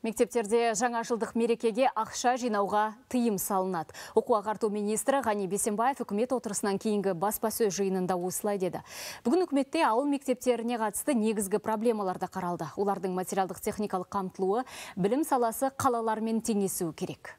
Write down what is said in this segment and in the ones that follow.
Мектептерде жаңа жылдық мерекеге ақша жинауға тыйым салынады. Оқу ағарту министрі Ғани Бесенбаев үкімет отырысынан кейінгі баспасөз жиынында осылай деді. Бүгін үкіметте ауыл мектептеріне қатысты негізгі проблемаларда қаралды. Олардың материалдық техникалық қамтылуы, білім саласы қалалармен теңесуі керек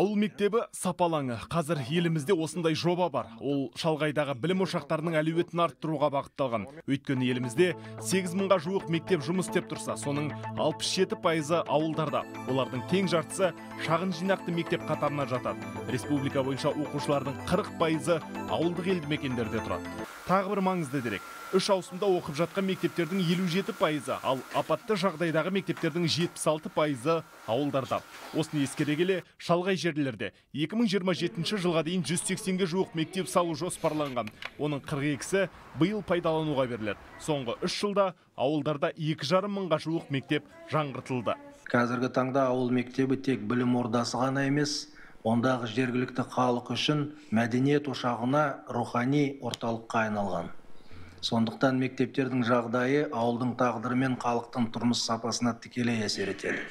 ауыл мектебі сапалаңы қазір елімізде осындай жоба бар ол шалғайдағы білім ошақтарының әлеуетін арттыруға бағытталған өйткені елімізде 8 мыңға жуық мектеп жұмыс істеп тұрса соның 67 пайызы ауылдарда олардың тең жартысы шағын жинақты мектеп қатарына жатады республика бойынша оқушылардың 40 пайызы ауылдық елді мекендерде тұрады тағы бір маңызды дерек үш ауысымда оқып жатқан мектептердің елу жеті пайызы ал апатты жағдайдағы мектептердің жетпіс алты пайызы ауылдарда осыны ескере келе шалғай жерлерде 2027 жылға дейін 180 сексенге жуық мектеп салу жоспарланған оның 42-сі биыл пайдалануға беріледі соңғы үш жылда ауылдарда екі жарым мыңға жуық мектеп жаңғыртылды қазіргі таңда ауыл мектебі тек білім ордасы ғана емес ондағы жергілікті халық үшін мәдениет ошағына рухани орталыққа айналған сондықтан мектептердің жағдайы ауылдың тағдыры мен халықтың тұрмыс сапасына тікелей әсер етеді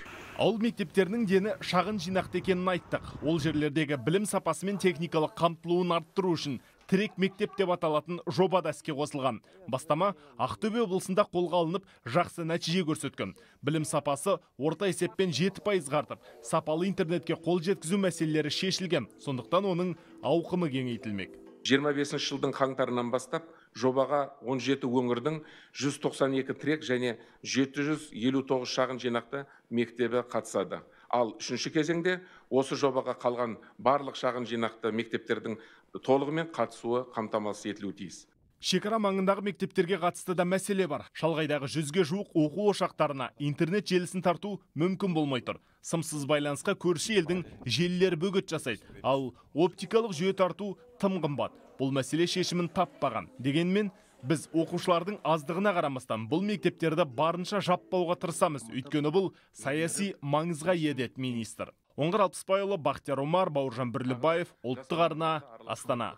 ауыл мектептерінің дені шағын жинақты екенін айттық ол жерлердегі білім сапасы мен техникалық қамтылуын арттыру үшін тірек мектеп деп аталатын жоба да іске қосылған бастама ақтөбе облысында қолға алынып жақсы нәтиже көрсеткен білім сапасы орта есеппен жеті пайызға артып сапалы интернетке қол жеткізу мәселелері шешілген сондықтан оның ауқымы кеңейтілмек 25 жылдың қаңтарынан бастап жобаға 17 жеті өңірдің 192 тірек және 759 шағын жинақты мектебі қатысады ал үшінші кезеңде осы жобаға қалған барлық шағын жинақты мектептердің толығымен қатысуы қамтамасыз етілуі тиіс шекара маңындағы мектептерге қатысты да мәселе бар шалғайдағы жүзге жуық оқу ошақтарына интернет желісін тарту мүмкін болмай тұр сымсыз байланысқа көрші елдің желілері бөгет жасайды ал оптикалық жүйе тарту тым қымбат бұл мәселе шешімін таппаған дегенмен біз оқушылардың аздығына қарамастан бұл мектептерді барынша жаппауға тырысамыз өйткені бұл саяси маңызға ие деді министр оңғар алпысбайұлы бақтияр омар бауыржан бірлібаев ұлттық арна астана